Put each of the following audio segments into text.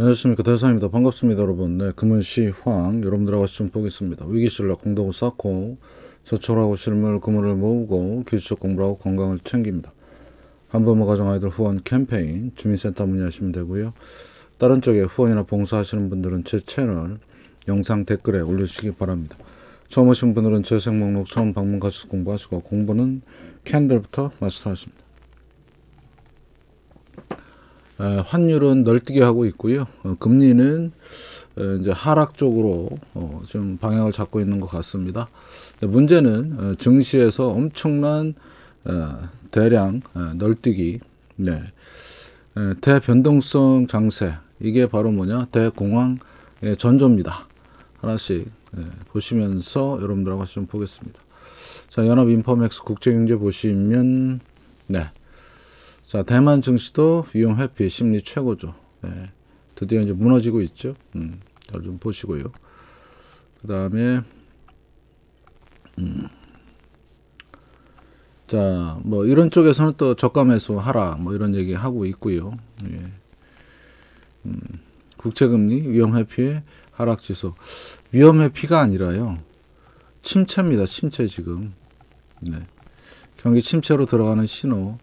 안녕하십니까 대사입니다 반갑습니다 여러분 네 금은시황 여러분들하고 시청 보겠습니다 위기실라 공덕을 쌓고 저철하고 실물 금은을 모으고 기술적 공부하고 를 건강을 챙깁니다 한부모 가정아이들 후원 캠페인 주민센터 문의하시면 되고요 다른 쪽에 후원이나 봉사하시는 분들은 제 채널 영상 댓글에 올려주시기 바랍니다 처음 오신 분들은 재생 목록 처음 방문 가서 공부하시고 공부는 캔들부터 마스터하십니다 어, 환율은 널뛰게 하고 있고요. 어, 금리는 어, 이제 하락 쪽으로 지금 방향을 잡고 있는 것 같습니다. 문제는 증시에서 엄청난 대량 널뛰기, 네. 대변동성 장세 이게 바로 뭐냐 대공황 전조입니다. 하나씩 예, 보시면서 여러분들하고 같이 좀 보겠습니다. 자 연합인포맥스 국제경제 보시면 네. 자, 대만 증시도 위형 회피 심리 최고죠. 네. 드디어 이제 무너지고 있죠. 음, 좀 보시고요. 그 다음에, 음. 자, 뭐 이런 쪽에서는 또 저가 매수 하라, 뭐 이런 얘기 하고 있고요. 예. 음, 국채금리 위험 회피의 하락 지수. 위험 회피가 아니라요. 침체입니다. 침체 지금. 네. 경기 침체로 들어가는 신호.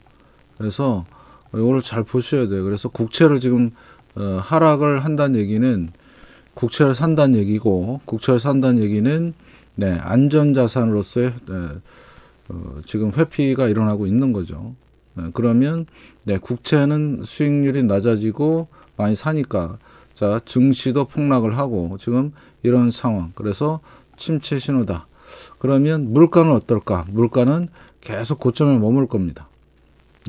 그래서 이거를 잘 보셔야 돼요. 그래서 국채를 지금 어, 하락을 한다는 얘기는 국채를 산다는 얘기고 국채를 산다는 얘기는 네, 안전자산으로서의 네, 어, 지금 회피가 일어나고 있는 거죠. 네, 그러면 네, 국채는 수익률이 낮아지고 많이 사니까 자 증시도 폭락을 하고 지금 이런 상황 그래서 침체 신호다. 그러면 물가는 어떨까? 물가는 계속 고점에 머물 겁니다.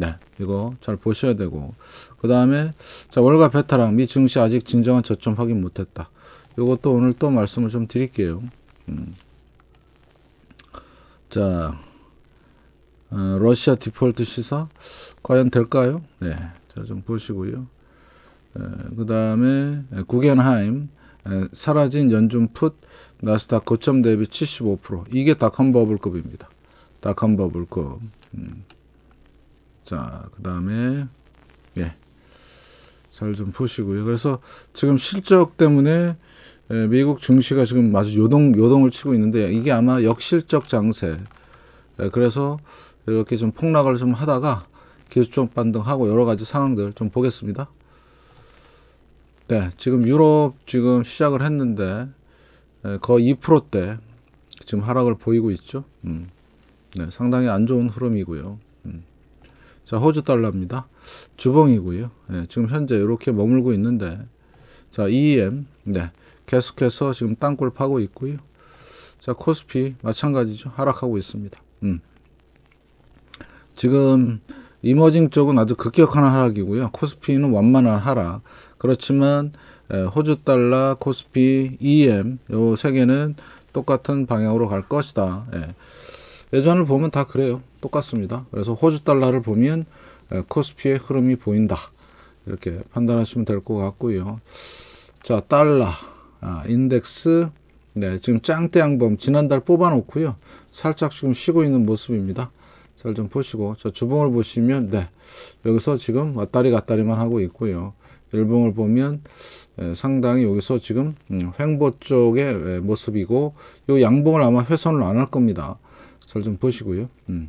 네. 이거 잘 보셔야 되고 그 다음에 자 월가 베타랑 미 증시 아직 진정한 저점 확인 못했다. 이것도 오늘 또 말씀을 좀 드릴게요. 음. 자 어, 러시아 디폴트 시사 과연 될까요? 네, 자좀 보시고요. 그 다음에 구겐하임 에, 사라진 연준 풋 나스닥 고점 대비 75% 이게 닷컴 버블급입니다. 닷컴 버블급. 음. 자, 그 다음에, 예. 잘 좀 보시고요. 그래서 지금 실적 때문에 예, 미국 증시가 지금 아주 요동, 요동을 치고 있는데 이게 아마 역실적 장세. 예, 그래서 이렇게 좀 폭락을 좀 하다가 기술적 반등하고 여러 가지 상황들 좀 보겠습니다. 네, 지금 유럽 지금 시작을 했는데 예, 거의 2%대 지금 하락을 보이고 있죠. 음, 네, 상당히 안 좋은 흐름이고요. 자 호주 달러입니다. 주봉이고요. 예, 지금 현재 이렇게 머물고 있는데 자 EM e 네 계속해서 지금 땅굴 파고 있고요. 자 코스피 마찬가지죠. 하락하고 있습니다. 음. 지금 이머징 쪽은 아주 급격한 하락이고요. 코스피는 완만한 하락. 그렇지만 예, 호주 달러, 코스피, EM e 요세 개는 똑같은 방향으로 갈 것이다. 예. 예전을 보면 다 그래요. 똑같습니다. 그래서 호주 달러를 보면 코스피의 흐름이 보인다. 이렇게 판단하시면 될 것 같고요. 자, 달러, 아, 인덱스, 네, 지금 짱대양범 지난달 뽑아놓고요. 살짝 지금 쉬고 있는 모습입니다. 잘 좀 보시고, 저 주봉을 보시면, 네, 여기서 지금 왔다리 갔다리만 하고 있고요. 일봉을 보면 상당히 여기서 지금 음, 횡보 쪽의 모습이고 이 양봉을 아마 회선을 안 할 겁니다. 잘 좀 보시고요. 음.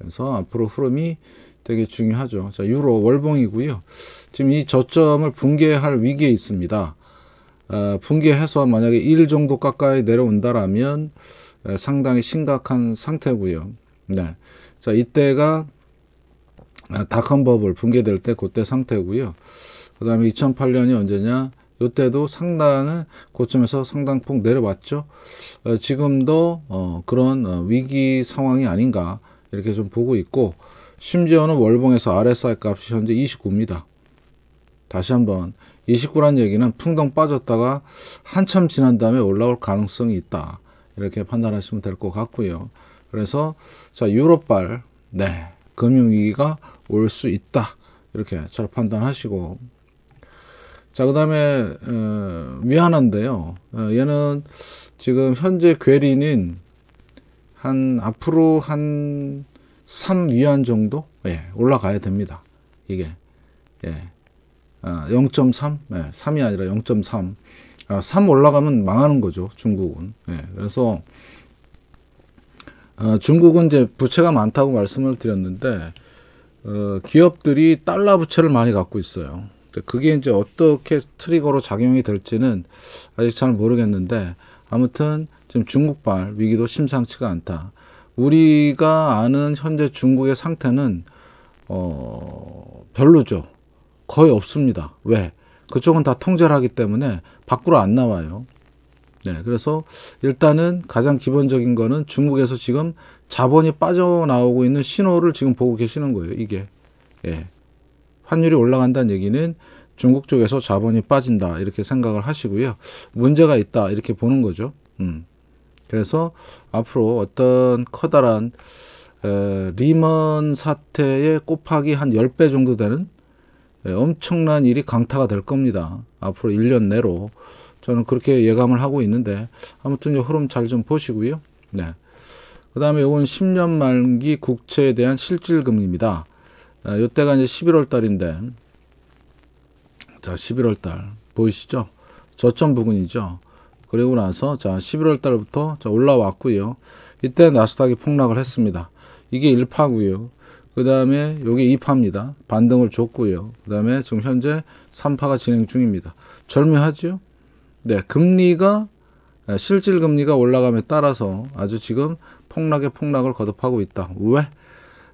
그래서 앞으로 흐름이 되게 중요하죠. 자, 유로 월봉이고요. 지금 이 저점을 붕괴할 위기에 있습니다. 어, 붕괴해서 만약에 1 정도 가까이 내려온다라면 에, 상당히 심각한 상태고요. 네. 자, 이때가 아, 닷컴 버블 붕괴될 때 그때 상태고요. 그 다음에 2008년이 언제냐? 이때도 상당한 고점에서 상당폭 내려왔죠. 어, 지금도 어, 그런 어, 위기 상황이 아닌가 이렇게 좀 보고 있고 심지어는 월봉에서 RSI 값이 현재 29입니다. 다시 한번 29란 얘기는 풍덩 빠졌다가 한참 지난 다음에 올라올 가능성이 있다. 이렇게 판단하시면 될 것 같고요. 그래서 자 유럽발 네 금융위기가 올 수 있다. 이렇게 잘 판단하시고 자, 그 다음에, 어, 위안한데요. 어, 얘는 지금 현재 괴리인 한 앞으로 한 3위안 정도 예, 올라가야 됩니다. 이게 예. 아, 0.3 예, 3이 아니라 0.3 아, 3 올라가면 망하는 거죠 중국은 예, 그래서 어, 중국은 이제 부채가 많다고 말씀을 드렸는데 어, 기업들이 달러 부채를 많이 갖고 있어요. 그게 이제 어떻게 트리거로 작용이 될지는 아직 잘 모르겠는데 아무튼 지금 중국발 위기도 심상치가 않다. 우리가 아는 현재 중국의 상태는 어, 별로죠. 거의 없습니다. 왜? 그쪽은 다 통제를 하기 때문에 밖으로 안 나와요. 네, 그래서 일단은 가장 기본적인 거는 중국에서 지금 자본이 빠져나오고 있는 신호를 지금 보고 계시는 거예요. 이게 예. 환율이 올라간다는 얘기는 중국 쪽에서 자본이 빠진다 이렇게 생각을 하시고요. 문제가 있다 이렇게 보는 거죠. 음. 그래서 앞으로 어떤 커다란 에, 리먼 사태에 곱하기 한 10배 정도 되는 에, 엄청난 일이 강타가 될 겁니다. 앞으로 1년 내로 저는 그렇게 예감을 하고 있는데 아무튼 흐름 잘 좀 보시고요. 네. 그 다음에 이건 10년 만기 국채에 대한 실질금리입니다. 이때가 아, 이제 11월 달인데 자 11월 달 보이시죠? 저점 부근이죠. 그리고 나서 자 11월 달부터 자 올라왔고요. 이때 나스닥이 폭락을 했습니다. 이게 1파고요. 그 다음에 여기 2파입니다. 반등을 줬고요. 그 다음에 지금 현재 3파가 진행 중입니다. 절묘하죠? 네, 금리가 아, 실질 금리가 올라감에 따라서 아주 지금 폭락에 폭락을 거듭하고 있다. 왜?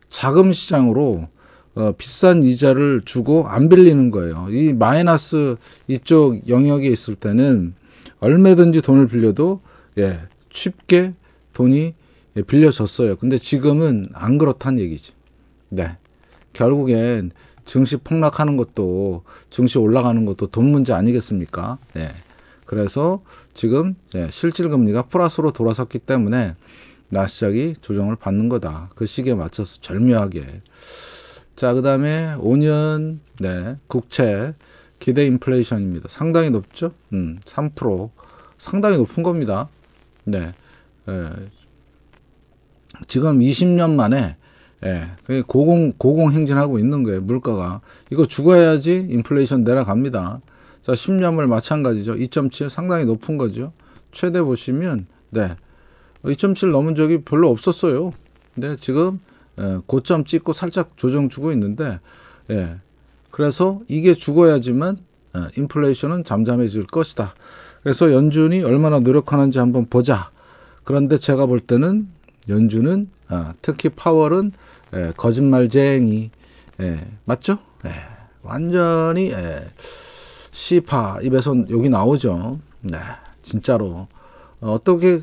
자금 시장으로 어, 비싼 이자를 주고 안 빌리는 거예요. 이 마이너스 이쪽 영역에 있을 때는 얼마든지 돈을 빌려도 예, 쉽게 돈이 예, 빌려졌어요. 근데 지금은 안 그렇다는 얘기지. 네. 결국엔 증시 폭락하는 것도 증시 올라가는 것도 돈 문제 아니겠습니까? 네. 그래서 지금 예, 실질 금리가 플러스로 돌아섰기 때문에 나시작이 조정을 받는 거다. 그 시기에 맞춰서 절묘하게 자, 그 다음에 5년, 네, 국채, 기대 인플레이션입니다. 상당히 높죠? 음, 3%. 상당히 높은 겁니다. 네. 예, 지금 20년 만에, 예, 고공, 고공행진하고 있는 거예요, 물가가. 이거 죽어야지 인플레이션 내려갑니다. 자, 10년을 마찬가지죠. 2.7 상당히 높은 거죠. 최대 보시면, 네. 2.7 어, 넘은 적이 별로 없었어요. 근데 지금 예, 고점 찍고 살짝 조정 주고 있는데 예, 그래서 이게 죽어야지만 예, 인플레이션은 잠잠해질 것이다. 그래서 연준이 얼마나 노력하는지 한번 보자. 그런데 제가 볼 때는 연준은 아, 특히 파월은 예, 거짓말쟁이 예, 맞죠? 예, 완전히 예, 시파 입에서 여기 나오죠. 네, 진짜로 어, 어떻게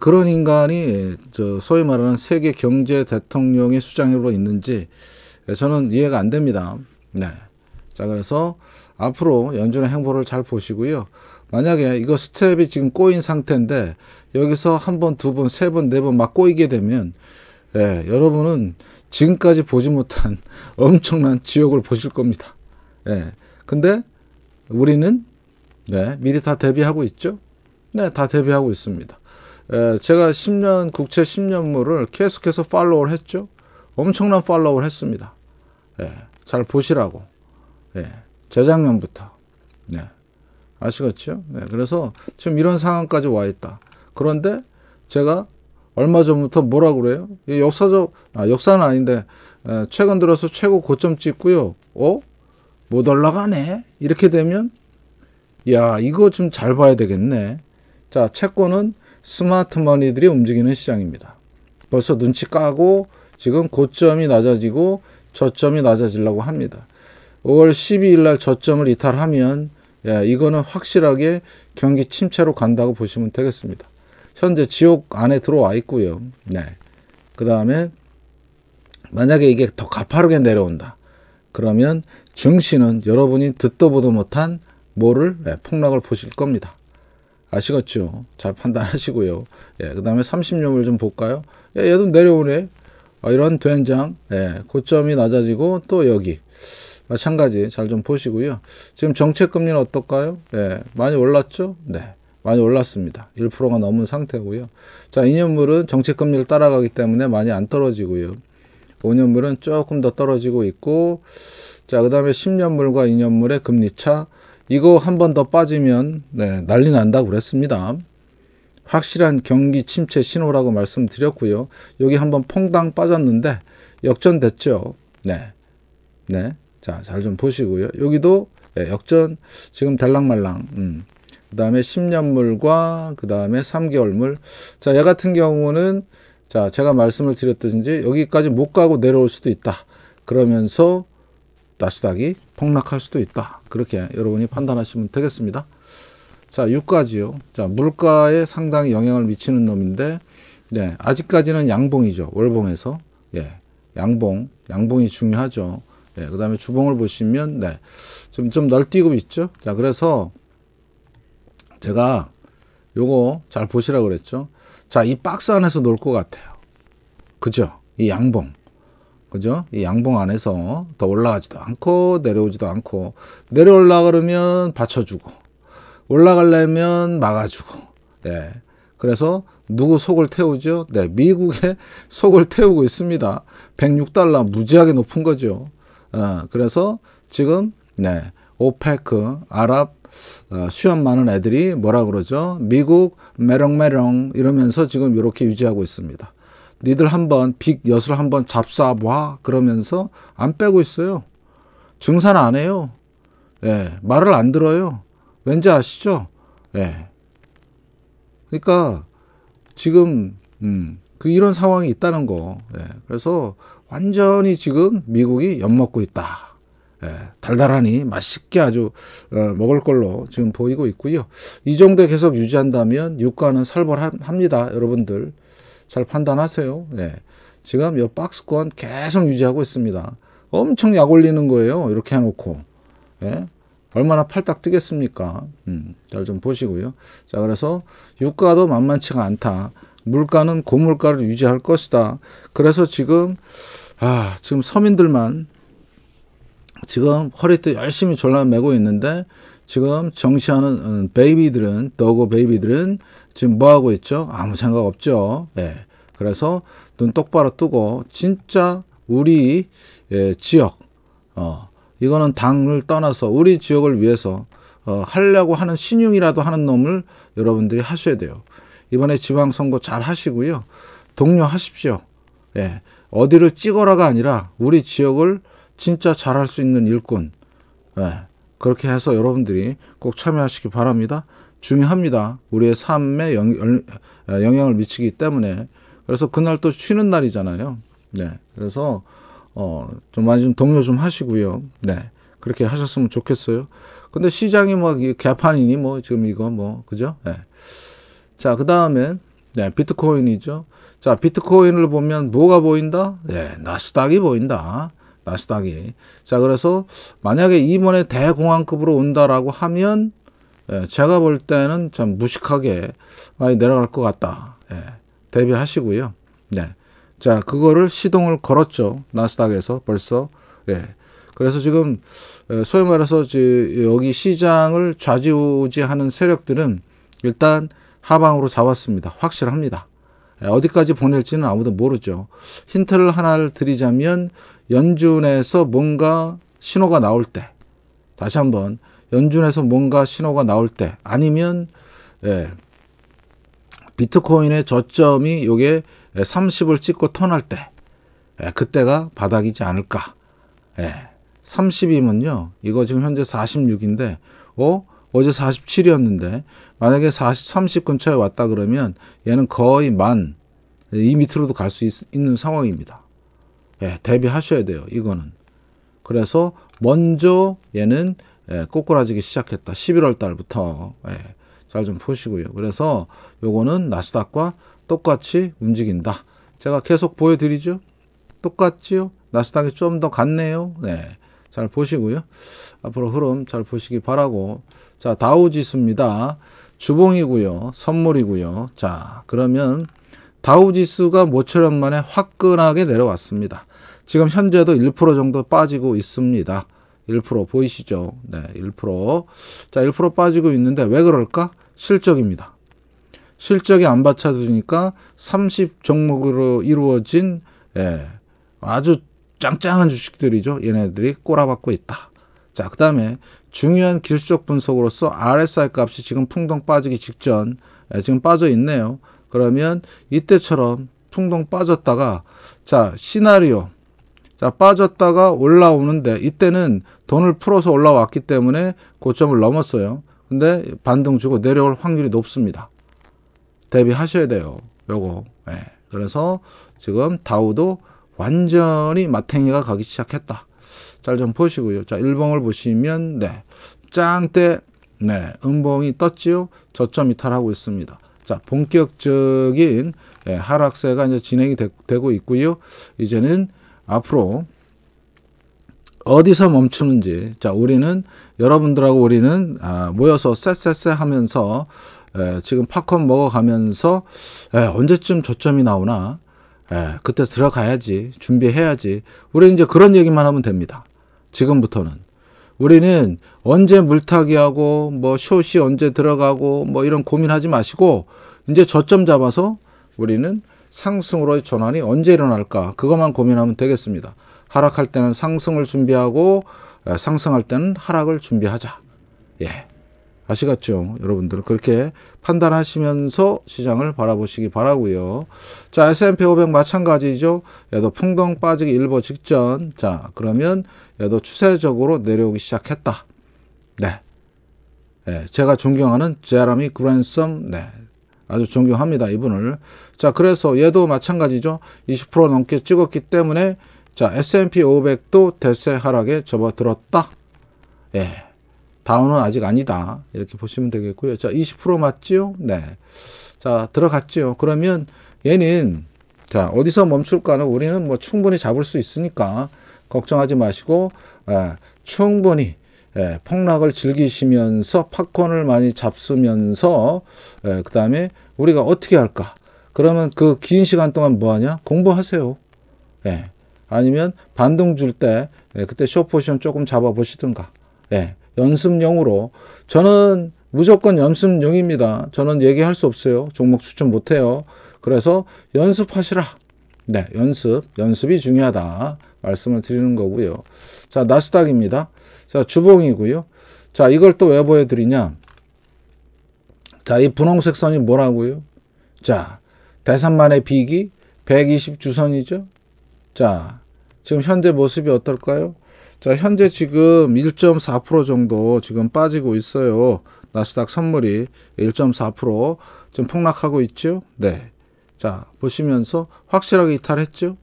그런 인간이 예, 저 소위 말하는 세계 경제 대통령의 수장으로 있는지 저는 이해가 안 됩니다. 네. 자, 그래서 앞으로 연준의 행보를 잘 보시고요. 만약에 이거 스텝이 지금 꼬인 상태인데 여기서 한 번, 두 번, 세 번, 네 번 막 꼬이게 되면 예, 여러분은 지금까지 보지 못한 엄청난 지옥을 보실 겁니다. 예. 근데 우리는 네, 미리 다 대비하고 있죠. 네, 다 대비하고 있습니다. 에, 제가 10년 국채 10년물을 계속해서 팔로우를 했죠. 엄청난 팔로우를 했습니다. 예, 잘 보시라고. 예, 재작년부터. 예, 아시겠죠? 예, 그래서 지금 이런 상황까지 와 있다. 그런데 제가 얼마 전부터 뭐라 그래요? 역사적, 아, 역사는 아닌데, 에, 최근 들어서 최고 고점 찍고요. 어? 못 올라가네? 이렇게 되면, 야, 이거 좀 잘 봐야 되겠네. 자, 채권은 스마트머니들이 움직이는 시장입니다. 벌써 눈치 까고 지금 고점이 낮아지고 저점이 낮아지려고 합니다. 5월 12일 날 저점을 이탈하면 야, 예, 이거는 확실하게 경기 침체로 간다고 보시면 되겠습니다. 현재 지옥 안에 들어와 있고요. 네. 그 다음에 만약에 이게 더 가파르게 내려온다. 그러면 증시는 여러분이 듣도 보도 못한 뭐를 네, 폭락을 보실 겁니다. 아시겠죠? 잘 판단하시고요. 예, 그 다음에 3 0년을좀 볼까요? 예, 얘도 내려오네. 아, 이런 된장, 예, 고점이 낮아지고 또 여기. 마찬가지 잘 좀 보시고요. 지금 정책금리는 어떨까요? 예, 많이 올랐죠? 네. 많이 올랐습니다. 1%가 넘은 상태고요. 자, 2년물은 정책금리를 따라가기 때문에 많이 안 떨어지고요. 5년물은 조금 더 떨어지고 있고, 자, 그 다음에 10년물과 2년물의 금리차 이거 한 번 더 빠지면 네, 난리 난다 고 그랬습니다. 확실한 경기 침체 신호라고 말씀드렸고요. 여기 한 번 퐁당 빠졌는데 역전됐죠. 네. 네. 자, 잘 좀 보시고요. 여기도 네, 역전 지금 달랑말랑. 음. 그다음에 10년물과 그다음에 3개월물. 자, 얘 같은 경우는 자, 제가 말씀을 드렸듯이 여기까지 못 가고 내려올 수도 있다. 그러면서 나스닥이 폭락할 수도 있다. 그렇게 여러분이 판단하시면 되겠습니다. 자, 유가지요. 자, 물가에 상당히 영향을 미치는 놈인데, 네, 아직까지는 양봉이죠. 월봉에서. 예, 양봉. 양봉이 중요하죠. 예, 그 다음에 주봉을 보시면, 네, 좀, 좀 널뛰고 있죠. 자, 그래서 제가 요거 잘 보시라고 그랬죠. 자, 이 박스 안에서 놀것 같아요. 그죠? 이 양봉. 그죠? 이 양봉 안에서 더 올라가지도 않고 내려오지도 않고 내려올라 그러면 받쳐주고 올라가려면 막아주고 예. 그래서 누구 속을 태우죠? 네, 미국의 속을 태우고 있습니다. 106달러 무지하게 높은 거죠. 어, 그래서 지금 네, 오페크 아랍 어, 수염 많은 애들이 뭐라 그러죠? 미국 메롱메롱 이러면서 지금 이렇게 유지하고 있습니다. 니들 한번 빅 엿을 한 번 잡숴봐 그러면서 안 빼고 있어요. 증산 안 해요. 예, 말을 안 들어요. 왠지 아시죠? 예. 그러니까 지금 음, 그 이런 상황이 있다는 거. 예. 그래서 완전히 지금 미국이 엿먹고 있다. 예, 달달하니 맛있게 아주 어, 먹을 걸로 지금 보이고 있고요. 이 정도 계속 유지한다면 유가는 살벌합니다, 여러분들. 잘 판단하세요. 네. 지금 이 박스권 계속 유지하고 있습니다. 엄청 약 올리는 거예요. 이렇게 해놓고. 예? 얼마나 팔딱 뛰겠습니까? 음, 잘 좀 보시고요. 자, 그래서 유가도 만만치가 않다. 물가는 고물가를 유지할 것이다. 그래서 지금, 아, 지금 서민들만 지금 허리띠 열심히 졸라 매고 있는데 지금 정시하는 어, 베이비들은 더고 베이비들은 지금 뭐 하고 있죠? 아무 생각 없죠. 예. 그래서 눈 똑바로 뜨고 진짜 우리 예, 지역 어 이거는 당을 떠나서 우리 지역을 위해서 어, 하려고 하는 신용이라도 하는 놈을 여러분들이 하셔야 돼요. 이번에 지방선거 잘 하시고요. 독려하십시오. 예. 어디를 찍어라가 아니라 우리 지역을 진짜 잘할 수 있는 일꾼. 예. 그렇게 해서 여러분들이 꼭 참여하시기 바랍니다. 중요합니다. 우리의 삶에 영, 영향을 미치기 때문에 그래서 그날 또 쉬는 날이잖아요. 네. 그래서 어, 좀 많이 좀 동요 좀 하시고요. 네. 그렇게 하셨으면 좋겠어요. 근데 시장이 뭐 개판이니 뭐 지금 이거 뭐 그죠? 네. 자, 그다음에 네, 비트코인이죠. 자, 비트코인을 보면 뭐가 보인다? 네, 나스닥이 보인다. 나스닥이. 자, 그래서 만약에 이번에 대공황급으로 온다라고 하면 예, 제가 볼 때는 참 무식하게 많이 내려갈 것 같다. 예, 대비하시고요. 네. 자, 그거를 시동을 걸었죠. 나스닥에서 벌써. 예. 그래서 지금 예, 소위 말해서 여기 시장을 좌지우지하는 세력들은 일단 하방으로 잡았습니다. 확실합니다. 예, 어디까지 보낼지는 아무도 모르죠. 힌트를 하나를 드리자면 연준에서 뭔가 신호가 나올 때 다시 한번 연준에서 뭔가 신호가 나올 때 아니면 예, 비트코인의 저점이 요게 30을 찍고 턴할 때 예, 그때가 바닥이지 않을까 예, 30이면요 이거 지금 현재 46인데 어? 어제 47이었는데 만약에 40, 30 근처에 왔다 그러면 얘는 거의 만 이 밑으로도 갈 수 있는 상황입니다 예, 대비하셔야 돼요. 이거는. 그래서 먼저 얘는 예, 꼬꾸라지기 시작했다. 11월 달부터. 예, 잘 좀 보시고요. 그래서 요거는 나스닥과 똑같이 움직인다. 제가 계속 보여드리죠. 똑같지요. 나스닥이 좀더 갔네요. 네. 잘 보시고요. 앞으로 흐름 잘 보시기 바라고. 자, 다우지수입니다. 주봉이고요. 선물이고요. 자, 그러면 다우지수가 모처럼 만에 화끈하게 내려왔습니다. 지금 현재도 1% 정도 빠지고 있습니다. 1% 보이시죠? 네, 1%. 자, 1% 빠지고 있는데 왜 그럴까? 실적입니다. 실적이 안 받쳐주니까 30 종목으로 이루어진 예, 아주 짱짱한 주식들이죠. 얘네들이 꼬라박고 있다. 자, 그 다음에 중요한 기술적 분석으로서 RSI 값이 지금 풍덩 빠지기 직전, 예, 지금 빠져 있네요. 그러면 이때처럼 풍덩 빠졌다가 자, 시나리오, 자 빠졌다가 올라오는데 이때는 돈을 풀어서 올라왔기 때문에 고점을 넘었어요. 근데 반등 주고 내려올 확률이 높습니다. 대비하셔야 돼요. 요거. 예. 그래서 지금 다우도 완전히 마탱이가 가기 시작했다. 잘 좀 보시고요. 자, 1봉을 보시면 네. 짱 때 네, 음봉이 떴지요. 저점 이탈하고 있습니다. 자, 본격적인 예, 하락세가 이제 진행이 되, 고 있고요. 이제는 앞으로 어디서 멈추는지 자 우리는 여러분들하고 우리는 아, 모여서 쎄쎄쎄 하면서 에, 지금 팝콘 먹어가면서 에, 언제쯤 조점이 나오나 에, 그때 들어가야지 준비해야지 우리는 이제 그런 얘기만 하면 됩니다 지금부터는 우리는 언제 물타기하고 뭐 쇼시 언제 들어가고 뭐 이런 고민하지 마시고 이제 저점 잡아서 우리는 상승으로의 전환이 언제 일어날까 그것만 고민하면 되겠습니다. 하락할 때는 상승을 준비하고 상승할 때는 하락을 준비하자. 예. 아시겠죠? 여러분들 그렇게 판단하시면서 시장을 바라보시기 바라고요. 자, S&P 500 마찬가지죠. 얘도 풍덩 빠지기 일보 직전. 자, 그러면 얘도 추세적으로 내려오기 시작했다. 네. 예, 제가 존경하는 제라미 그랜섬. 네. 아주 존경합니다. 이분을. 자, 그래서 얘도 마찬가지죠. 20% 넘게 찍었기 때문에 자, S&P 500도 대세 하락에 접어들었다. 예. 다운은 아직 아니다. 이렇게 보시면 되겠고요. 자, 20% 맞지요? 네. 자, 들어갔지요. 그러면 얘는 자, 어디서 멈출까는 우리는 뭐 충분히 잡을 수 있으니까 걱정하지 마시고 예, 충분히 예, 폭락을 즐기시면서 팝콘을 많이 잡수면서 예, 그 다음에 우리가 어떻게 할까? 그러면 그 긴 시간 동안 뭐 하냐? 공부하세요. 예. 아니면 반동 줄때 예, 그때 쇼포션 조금 잡아 보시든가. 예. 연습용으로 저는 무조건 연습용입니다. 저는 얘기할 수 없어요. 종목 추천 못 해요. 그래서 연습하시라. 네, 연습. 연습이 중요하다. 말씀을 드리는 거고요. 자, 나스닥입니다. 자, 주봉이고요. 자, 이걸 또 왜 보여드리냐? 자, 이 분홍색 선이 뭐라고요? 자, 대산만의 비기 120주선이죠. 자, 지금 현재 모습이 어떨까요? 자, 현재 지금 1.4% 정도 지금 빠지고 있어요. 나스닥 선물이 1.4% 지금 폭락하고 있죠? 네. 자, 보시면서 확실하게 이탈했죠?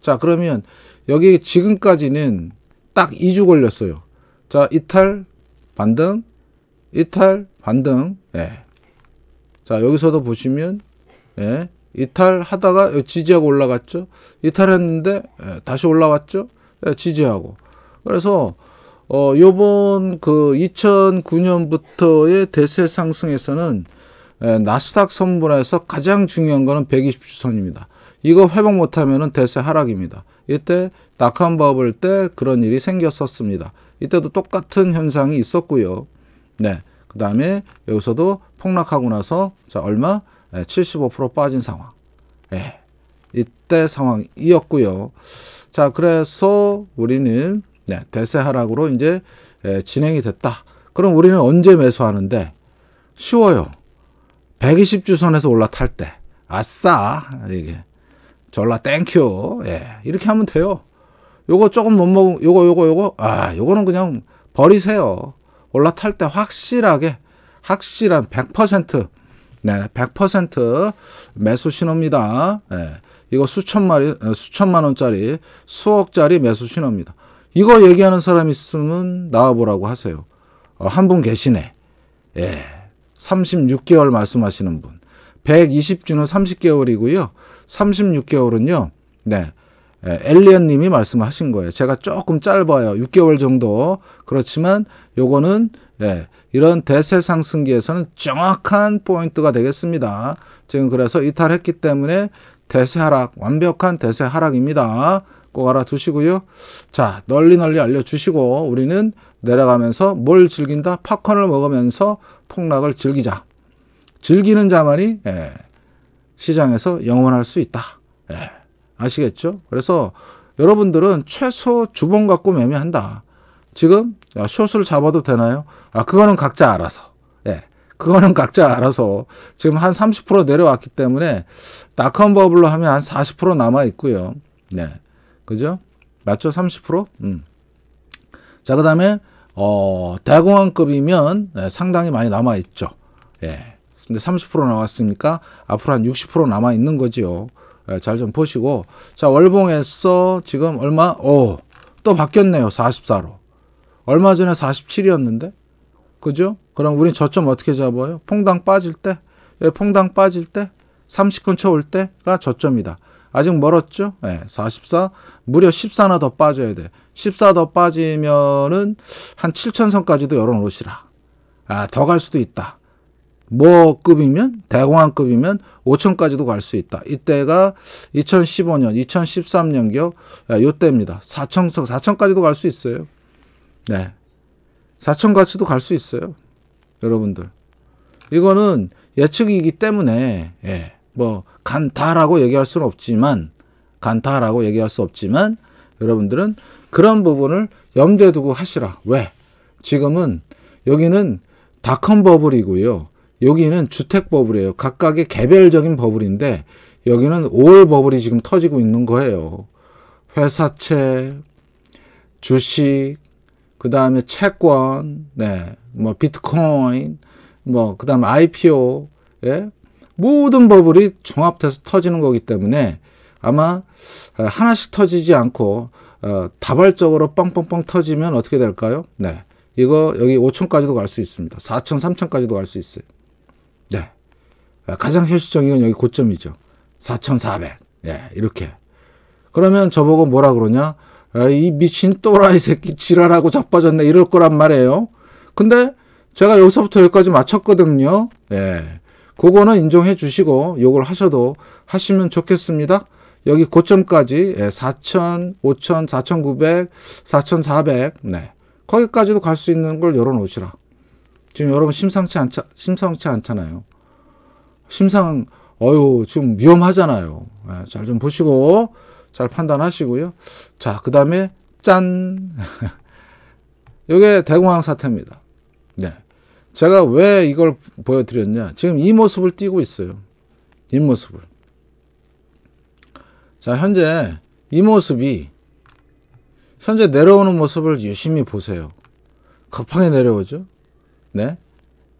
자, 그러면 여기 지금까지는 딱 2주 걸렸어요. 자, 이탈, 반등, 이탈, 반등, 예. 자 여기서도 보시면 예, 이탈하다가 지지하고 올라갔죠. 이탈했는데 예, 다시 올라왔죠. 예, 지지하고 그래서 어, 요번 그 2009년부터의 대세 상승에서는 예, 나스닥 선분에서 가장 중요한 거는 120주선입니다. 이거 회복 못하면 대세 하락입니다. 이때 낙한 바블때 그런 일이 생겼었습니다. 이때도 똑같은 현상이 있었고요. 네. 그 다음에 여기서도 폭락하고 나서 자 얼마? 75% 예, 빠진 상황. 예. 이때 상황이었고요. 자, 그래서 우리는 네, 대세 하락으로 이제 예, 진행이 됐다. 그럼 우리는 언제 매수하는데? 쉬워요. 120주선에서 올라탈 때. 아싸! 이게. 전라 땡큐. 예. 이렇게 하면 돼요. 요거 조금 못 먹은, 요거, 요거, 요거. 아, 요거는 그냥 버리세요. 올라탈 때 확실하게 확실한 100% 네, 100% 매수 신호입니다. 네, 예, 이거 수천 마리, 어, 수천만 원짜리, 수억짜리 매수 신호입니다. 이거 얘기하는 사람 있으면 나와보라고 하세요. 어, 한 분 계시네. 예, 36개월 말씀하시는 분. 120주는 30개월이고요. 36개월은요. 네. 예, 엘리언 님이 말씀하신 거예요. 제가 조금 짧아요. 6개월 정도. 그렇지만 요거는 예, 이런 대세 상승기에서는 정확한 포인트가 되겠습니다. 지금 그래서 이탈했기 때문에 대세 하락, 완벽한 대세 하락입니다. 꼭 알아두시고요. 자, 널리 널리 알려주시고 우리는 내려가면서 뭘 즐긴다? 팝콘을 먹으면서 폭락을 즐기자. 즐기는 자만이 예, 시장에서 영원할 수 있다. 예, 아시겠죠? 그래서 여러분들은 최소 주봉 갖고 매매한다. 지금 야, 숏을 잡아도 되나요? 아 그거는 각자 알아서. 예. 그거는 각자 알아서 지금 한 30% 내려왔기 때문에 낙한 버블로 하면 한 40% 남아 있고요. 네. 그죠? 맞죠? 30%? 음. 자, 그다음에 어, 대공황급이면 네, 상당히 많이 남아 있죠. 예. 근데 30% 나왔으니까 앞으로 한 60% 남아 있는 거지요. 예, 잘좀 보시고 자, 월봉에서 지금 얼마? 오. 또 바뀌었네요. 44로. 얼마 전에 47이었는데 그죠? 그럼 우린 저점 어떻게 잡아요? 퐁당 빠질 때 예, 퐁당 빠질 때 30근 쳐올 때가 저점이다. 아직 멀었죠? 네, 예, 44 무려 14나 더 빠져야 돼. 14 더 빠지면은 한 7천선까지도 열어놓으시라. 아, 더 갈 수도 있다. 뭐 급이면 대공황급이면 5천까지도 갈 수 있다. 이때가 2015년, 2013년경 예, 요때입니다. 4천, 4천까지도 갈 수 있어요. 네. 4천 가치도 갈 수 있어요. 여러분들. 이거는 예측이기 때문에 예. 뭐간다라고 얘기할 수는 없지만 간다라고 얘기할 수 없지만 여러분들은 그런 부분을 염두에 두고 하시라. 왜? 지금은 여기는 닷컴 버블이고요. 여기는 주택 버블이에요. 각각의 개별적인 버블인데 여기는 올 버블이 지금 터지고 있는 거예요. 회사채, 주식, 그 다음에 채권, 네, 뭐 비트코인, 뭐 그 다음 에 IPO, 예? 모든 버블이 종합돼서 터지는 거기 때문에 아마 어, 하나씩 터지지 않고 어, 다발적으로 뻥뻥뻥 터지면 어떻게 될까요? 네. 이거 여기 5천까지도 갈 수 있습니다. 4천, 3천까지도 갈 수 있어요. 네. 아, 가장 현실적인 건 여기 고점이죠. 4,400. 예, 이렇게. 그러면 저보고 뭐라 그러냐? 아, 이 미친 또라이 새끼 지랄하고 자빠졌네 이럴 거란 말이에요. 근데 제가 여기서부터 여기까지 마쳤거든요 예. 그거는 인정해 주시고 요걸 하셔도 하시면 좋겠습니다. 여기 고점까지 4,000, 5,000, 4,900, 4,400 네. 거기까지도 갈 수 있는 걸 열어놓으시라. 지금 여러분 심상치 않자, 심상치 않잖아요. 심상, 어유 지금 위험하잖아요. 예, 잘 좀 보시고 잘 판단하시고요. 자, 그 다음에 짠! 이게 대공황 사태입니다. 네. 제가 왜 이걸 보여드렸냐. 지금 이 모습을 띄고 있어요. 이 모습을. 자, 현재 이 모습이 현재 내려오는 모습을 유심히 보세요. 급하게 내려오죠. 네.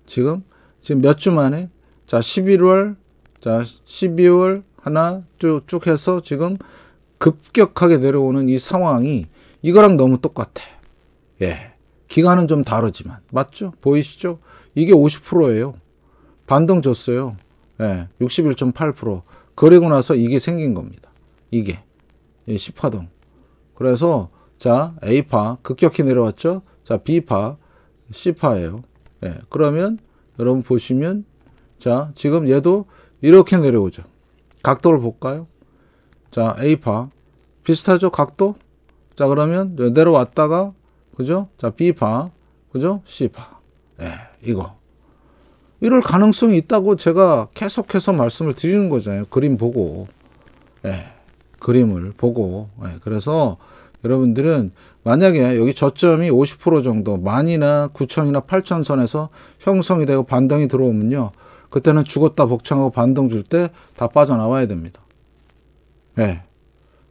지금 지금 몇 주 만에 자, 11월 자, 12월 하나 쭉 쭉 해서 지금 급격하게 내려오는 이 상황이 이거랑 너무 똑같아. 예. 기간은 좀 다르지만. 맞죠? 보이시죠? 이게 50%예요. 반등 줬어요. 예. 61.8%. 그리고 나서 이게 생긴 겁니다. 이게. 예, 10파동. 그래서 자, A파 급격히 내려왔죠? 자, B파 C파예요. 예. 그러면 여러분 보시면 자, 지금 얘도 이렇게 내려오죠. 각도를 볼까요? 자, A파. 비슷하죠? 각도? 자, 그러면 내려왔다가, 그죠? 자, B파. 그죠? C파. 예, 이거. 이럴 가능성이 있다고 제가 계속해서 말씀을 드리는 거잖아요. 그림 보고. 예, 그림을 보고. 예, 그래서 여러분들은 만약에 여기 저점이 50% 정도 만이나 9천이나 8천 선에서 형성이 되고 반등이 들어오면요. 그때는 죽었다 복창하고 반등 줄 때 다 빠져나와야 됩니다. 예.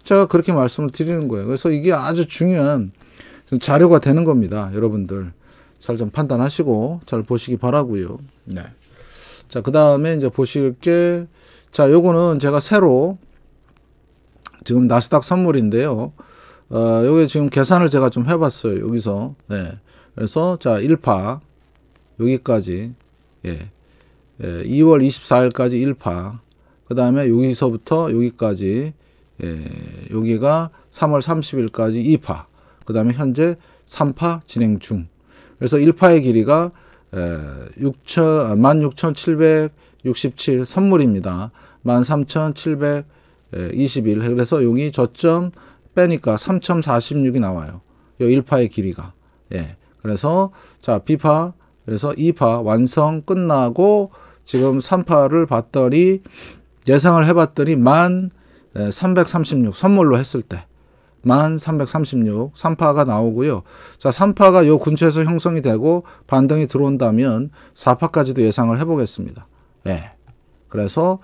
제가 그렇게 말씀을 드리는 거예요. 그래서 이게 아주 중요한 자료가 되는 겁니다. 여러분들 잘 좀 판단하시고 잘 보시기 바라고요. 네. 자, 그다음에 이제 보실 게 자, 요거는 제가 새로 지금 나스닥 선물인데요. 어, 요게 지금 계산을 제가 좀해 봤어요. 여기서. 네. 그래서 자, 1파 여기까지 예. 예, 2월 24일까지 1파. 그다음에 여기서부터 여기까지 예, 여기가 3월 30일까지 2파, 그 다음에 현재 3파 진행 중. 그래서 1파의 길이가 6천, 16,767 아, 선물입니다. 13,721. 그래서 여기 저점 빼니까 3,046이 나와요. 요 1파의 길이가. 예. 그래서 자, B파, 그래서 2파 완성 끝나고 지금 3파를 봤더니 예상을 해봤더니 만336 선물로 했을 때1336 3파가 나오고요. 자, 3파가 요 근처에서 형성이 되고 반등이 들어온다면 4파까지도 예상을 해 보겠습니다. 예. 그래서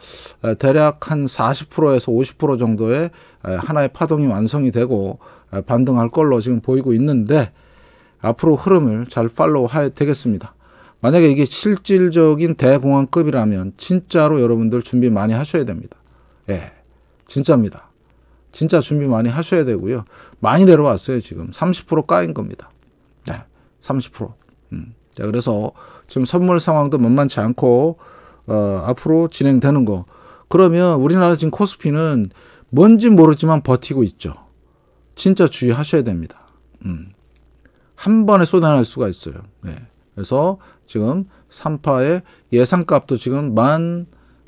대략 한 40%에서 50% 정도의 하나의 파동이 완성이 되고 반등할 걸로 지금 보이고 있는데 앞으로 흐름을 잘 팔로우 해야 되겠습니다. 만약에 이게 실질적인 대공황급이라면 진짜로 여러분들 준비 많이 하셔야 됩니다. 예. 진짜입니다. 진짜 준비 많이 하셔야 되고요. 많이 내려왔어요, 지금. 30% 까인 겁니다. 네, 30%. 음. 자, 그래서 지금 선물 상황도 만만치 않고, 어, 앞으로 진행되는 거. 그러면 우리나라 지금 코스피는 뭔지 모르지만 버티고 있죠. 진짜 주의하셔야 됩니다. 음. 한 번에 쏟아낼 수가 있어요. 네. 그래서 지금 3파의 예상값도 지금 만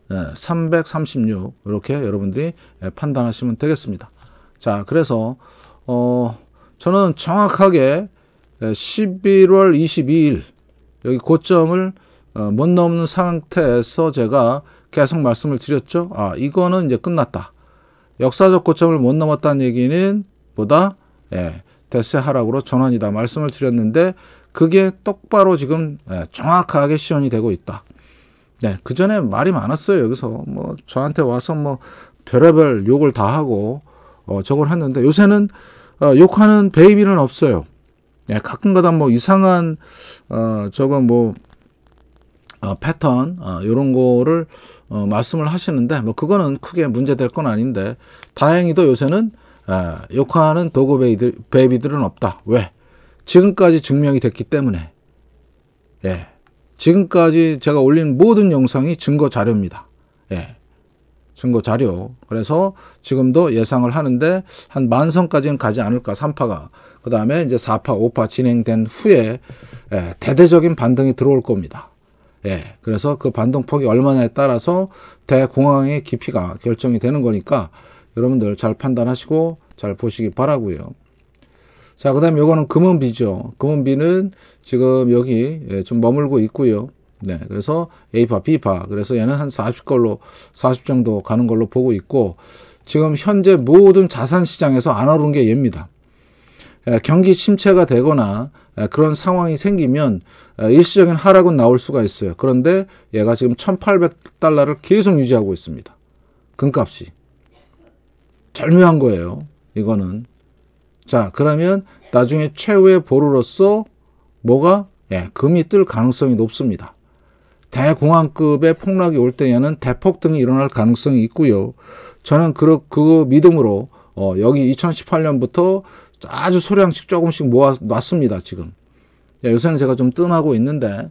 336 예, 이렇게 여러분들이 예, 판단하시면 되겠습니다. 자, 그래서 어 저는 정확하게 11월 예, 22일 여기 고점을 어, 못 넘는 상태에서 제가 계속 말씀을 드렸죠. 아, 이거는 이제 끝났다. 역사적 고점을 못 넘었다는 얘기는 보다 예, 대세 하락으로 전환이다 말씀을 드렸는데 그게 똑바로 지금 정확하게 시연이 되고 있다. 네, 그 전에 말이 많았어요. 여기서 뭐 저한테 와서 뭐 별의별 욕을 다 하고 어, 저걸 했는데 요새는 어, 욕하는 베이비는 없어요. 예, 가끔가다 뭐 이상한 어, 저거 뭐 어, 패턴 어, 이런 거를 어, 말씀을 하시는데 뭐 그거는 크게 문제될 건 아닌데 다행히도 요새는 예, 욕하는 도구 베이비들은 없다. 왜? 지금까지 증명이 됐기 때문에. 예. 지금까지 제가 올린 모든 영상이 증거 자료입니다. 예. 증거 자료. 그래서 지금도 예상을 하는데 한 만성까지는 가지 않을까 3파가. 그 다음에 이제 4파, 5파 진행된 후에 예, 대대적인 반등이 들어올 겁니다. 예, 그래서 그 반등 폭이 얼마나에 따라서 대공황의 깊이가 결정이 되는 거니까 여러분들 잘 판단하시고 잘 보시기 바라고요. 자, 그 다음에 요거는 금원비죠. 금원비는 지금 여기 예, 좀 머물고 있고요. 네, 그래서 A파, B파. 그래서 얘는 한 40걸로, 40 정도 가는 걸로 보고 있고, 지금 현재 모든 자산 시장에서 안 오른 게 얘입니다. 예, 경기 침체가 되거나 예, 그런 상황이 생기면 예, 일시적인 하락은 나올 수가 있어요. 그런데 얘가 지금 1,800달러를 계속 유지하고 있습니다. 금값이. 절묘한 거예요. 이거는. 자, 그러면 나중에 최후의 보루로서 뭐가 예, 금이 뜰 가능성이 높습니다. 대공황급의 폭락이 올 때에는 대폭 등이 일어날 가능성이 있고요. 저는 그, 그 믿음으로 어, 여기 2018년부터 아주 소량씩 조금씩 모아놨습니다. 지금 예, 요새는 제가 좀 뜸하고 있는데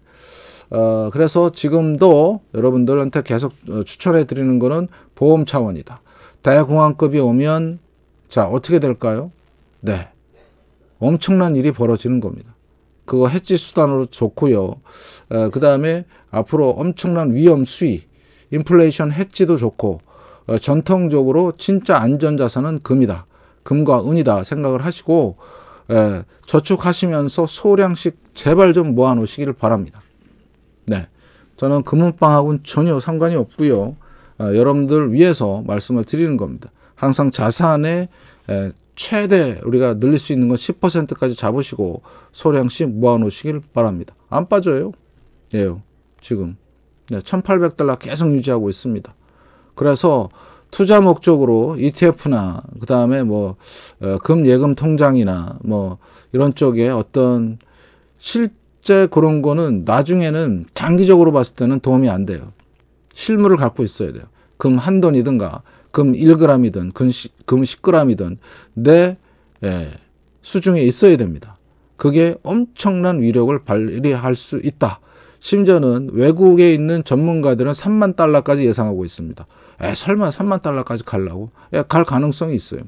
어, 그래서 지금도 여러분들한테 계속 어, 추천해 드리는 거는 보험 차원이다. 대공황급이 오면 자 어떻게 될까요? 네. 엄청난 일이 벌어지는 겁니다. 그거 해지 수단으로 좋고요. 어, 그 다음에 앞으로 엄청난 위험 수위, 인플레이션 해지도 좋고 어, 전통적으로 진짜 안전자산은 금이다. 금과 은이다 생각을 하시고 에, 저축하시면서 소량씩 제발 좀 모아놓으시기를 바랍니다. 네, 저는 금은방하고 전혀 상관이 없고요. 어, 여러분들 위해서 말씀을 드리는 겁니다. 항상 자산에 에, 최대 우리가 늘릴 수 있는 건 10%까지 잡으시고 소량씩 모아놓으시길 바랍니다. 안 빠져요. 예, 지금 네, 1,800달러 계속 유지하고 있습니다. 그래서 투자 목적으로 ETF나 그 다음에 뭐금 어, 예금 통장이나 뭐 이런 쪽에 어떤 실제 그런 거는 나중에는 장기적으로 봤을 때는 도움이 안 돼요. 실물을 갖고 있어야 돼요. 금 한 돈이든가 금 1g이든 금, 10g이든 내 예, 수중에 있어야 됩니다. 그게 엄청난 위력을 발휘할 수 있다. 심지어는 외국에 있는 전문가들은 3만 달러까지 예상하고 있습니다. 에, 설마 3만 달러까지 갈라고? 에, 예, 갈 가능성이 있어요.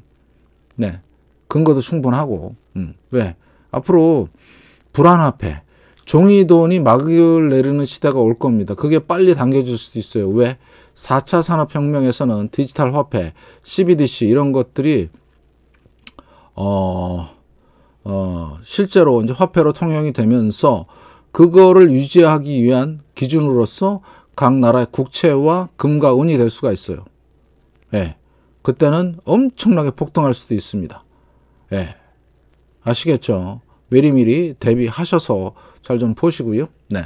네. 근거도 충분하고. 음, 왜? 앞으로 불안 화폐, 종이돈이 막을 내리는 시대가 올 겁니다. 그게 빨리 당겨질 수도 있어요. 왜? 4차 산업혁명에서는 디지털 화폐, CBDC 이런 것들이 어, 어, 실제로 이제 화폐로 통용이 되면서 그거를 유지하기 위한 기준으로서 각 나라의 국채와 금과 은이 될 수가 있어요. 예. 그때는 엄청나게 폭등할 수도 있습니다. 예. 아시겠죠? 미리미리 대비하셔서 잘좀 보시고요. 네.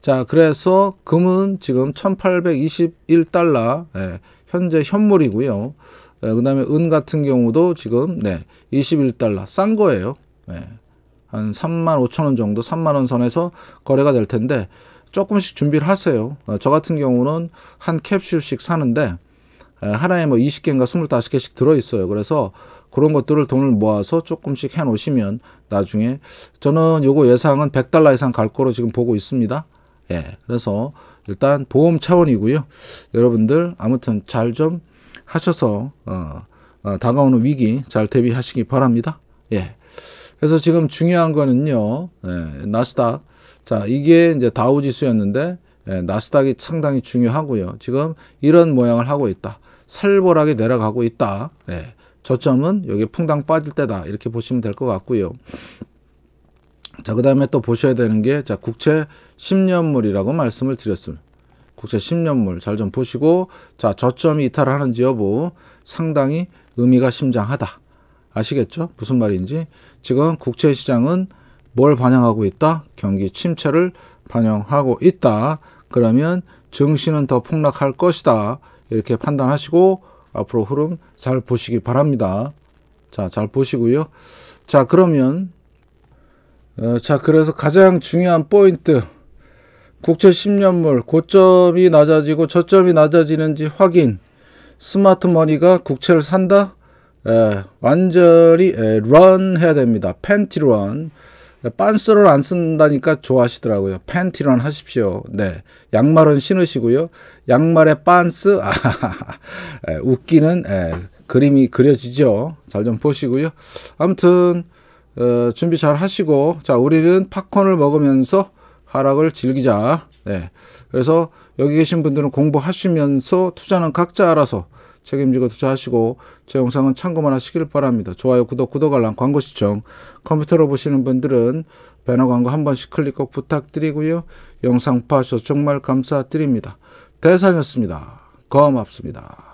자, 그래서 금은 지금 1821달러, 예, 현재 현물이고요. 예, 그 다음에 은 같은 경우도 지금, 네, 21달러. 싼 거예요. 예. 한 3만 5천 원 정도, 3만 원 선에서 거래가 될 텐데, 조금씩 준비를 하세요. 어, 저 같은 경우는 한 캡슐씩 사는데, 에, 하나에 뭐 20개인가 25개씩 들어있어요. 그래서 그런 것들을 돈을 모아서 조금씩 해 놓으시면 나중에 저는 요거 예상은 100달러 이상 갈 거로 지금 보고 있습니다. 예. 그래서 일단 보험 차원이고요. 여러분들 아무튼 잘 좀 하셔서 어, 어, 다가오는 위기 잘 대비하시기 바랍니다. 예. 그래서 지금 중요한 거는요. 예, 나스닥. 자, 이게 이제 다우 지수였는데 예, 나스닥이 상당히 중요하고요. 지금 이런 모양을 하고 있다. 살벌하게 내려가고 있다. 예. 저점은 여기 풍당 빠질 때다 이렇게 보시면 될 것 같고요. 자, 그 다음에 또 보셔야 되는 게, 자, 국채 10년물이라고 말씀을 드렸습니다. 국채 10년물 잘 좀 보시고, 자, 저점이 이탈하는지 여부 상당히 의미가 심장하다. 아시겠죠? 무슨 말인지. 지금 국채 시장은 뭘 반영하고 있다? 경기 침체를 반영하고 있다. 그러면 증시는 더 폭락할 것이다. 이렇게 판단하시고, 앞으로 흐름 잘 보시기 바랍니다. 자, 잘 보시고요. 자, 그러면 어, 자, 그래서 가장 중요한 포인트 국채 10년물 고점이 낮아지고 저점이 낮아지는지 확인 스마트머니가 국채를 산다? 에, 예, 완전히 에, 런 해야 됩니다. 팬티런 그러니까 빤스를 안 쓴다니까 좋아하시더라고요. 팬티런 하십시오. 네. 양말은 신으시고요. 양말에 빤스, 아, 예, 웃기는 에, 예, 그림이 그려지죠. 잘 좀 보시고요. 아무튼, 어, 준비 잘 하시고, 자, 우리는 팝콘을 먹으면서 하락을 즐기자. 네. 그래서 여기 계신 분들은 공부하시면서 투자는 각자 알아서 책임지고 투자하시고 제 영상은 참고만 하시길 바랍니다. 좋아요, 구독, 구독 알람, 광고 시청. 컴퓨터로 보시는 분들은 배너 광고 한 번씩 클릭 꼭 부탁드리고요. 영상 파셔 정말 감사드립니다. 대산이었습니다. 고맙습니다.